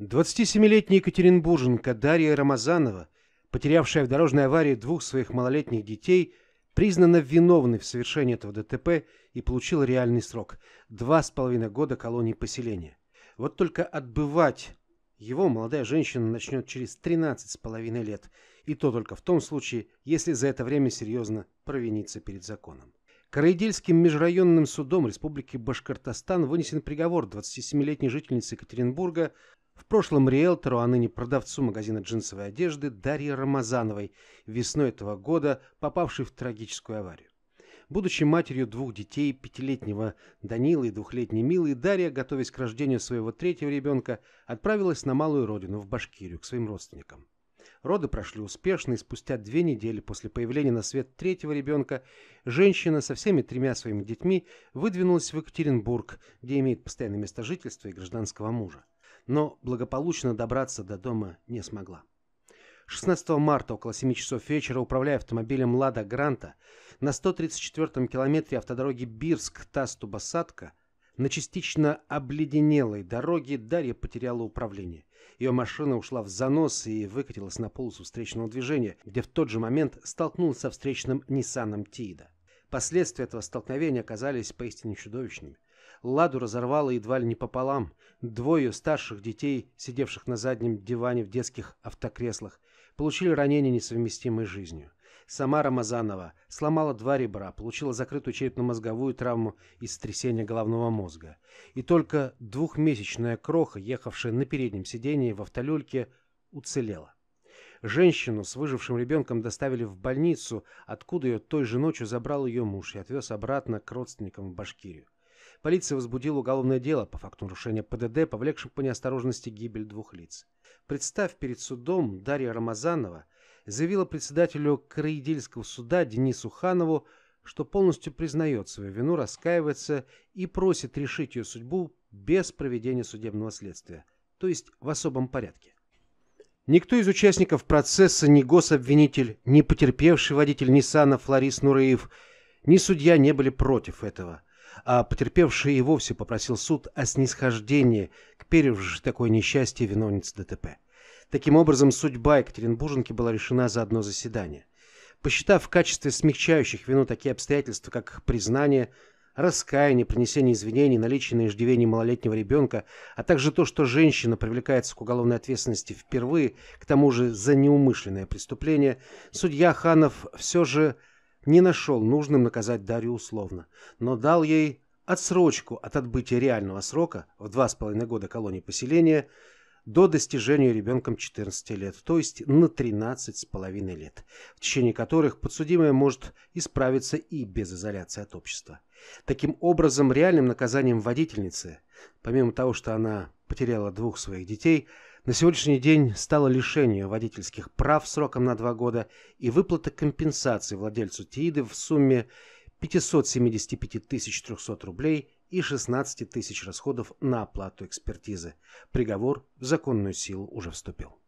27-летняя екатеринбурженка Дарья Рамазанова, потерявшая в дорожной аварии двух своих малолетних детей, признана виновной в совершении этого ДТП и получила реальный срок – два с половиной года колонии поселения. Вот только отбывать его молодая женщина начнет через 13 с половиной лет, и то только в том случае, если за это время серьезно провиниться перед законом. Караидельским межрайонным судом Республики Башкортостан вынесен приговор 27-летней жительнице Екатеринбурга в прошлом риэлтору, а ныне продавцу магазина джинсовой одежды Дарье Рамазановой, весной этого года попавшей в трагическую аварию. Будучи матерью двух детей, пятилетнего Данила и двухлетней Милы, Дарья, готовясь к рождению своего третьего ребенка, отправилась на малую родину, в Башкирию, к своим родственникам. Роды прошли успешно, и спустя две недели после появления на свет третьего ребенка женщина со всеми тремя своими детьми выдвинулась в Екатеринбург, где имеет постоянное место жительства и гражданского мужа но благополучно добраться до дома не смогла. 16 марта около 7 часов вечера, управляя автомобилем «Лада Гранта», на 134-м километре автодороги бирск тастубасадка на частично обледенелой дороге Дарья потеряла управление. Ее машина ушла в занос и выкатилась на полосу встречного движения, где в тот же момент столкнулась со встречным Ниссаном Тиида. Последствия этого столкновения оказались поистине чудовищными. Ладу разорвало едва ли не пополам. Двое старших детей, сидевших на заднем диване в детских автокреслах, получили ранения, несовместимые с жизнью. Сама Рамазанова сломала два ребра, получила закрытую черепно-мозговую травму и сотрясение головного мозга. И только двухмесячная кроха, ехавшая на переднем сидении в автолюльке, уцелела. Женщину с выжившим ребенком доставили в больницу, откуда ее той же ночью забрал ее муж и отвез обратно к родственникам в Башкирию. Полиция возбудила уголовное дело по факту нарушения ПДД, повлекшим по неосторожности гибель двух лиц. Представ перед судом, Дарья Рамазанова заявила председателю Краедельского суда Денису Ханову, что полностью признает свою вину, раскаивается и просит решить ее судьбу без проведения судебного следствия, то есть в особом порядке. Никто из участников процесса, ни гособвинитель, ни потерпевший водитель Ниссана Флорис Нураев, ни судья не были против этого – а потерпевший и вовсе попросил суд о снисхождении к пережившей такое несчастье виновнице ДТП. Таким образом, судьба Екатеринбурженки была решена за одно заседание. Посчитав в качестве смягчающих вину такие обстоятельства, как их признание, раскаяние, принесение извинений, наличие на иждивении малолетнего ребенка, а также то, что женщина привлекается к уголовной ответственности впервые, к тому же за неумышленное преступление, судья Ханов все же не нашел нужным наказать Дарью условно, но дал ей отсрочку от отбытия реального срока в два с половиной года колонии поселения до достижения ребенком 14 лет, то есть на с половиной лет, в течение которых подсудимая может исправиться и без изоляции от общества. Таким образом, реальным наказанием водительницы, помимо того, что она потеряла двух своих детей – на сегодняшний день стало лишение водительских прав сроком на два года и выплата компенсации владельцу Тииды в сумме 575 300 рублей и 16 тысяч расходов на оплату экспертизы. Приговор в законную силу уже вступил.